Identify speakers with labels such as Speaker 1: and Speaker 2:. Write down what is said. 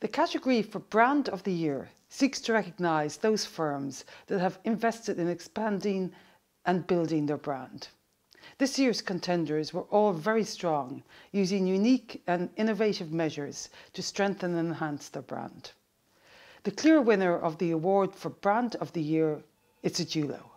Speaker 1: The category for Brand
Speaker 2: of the Year seeks to recognise those firms that have invested in expanding and building their brand. This year's contenders were all very strong, using unique and innovative measures to strengthen and enhance their brand. The clear winner of the award for Brand of the Year is Adulo.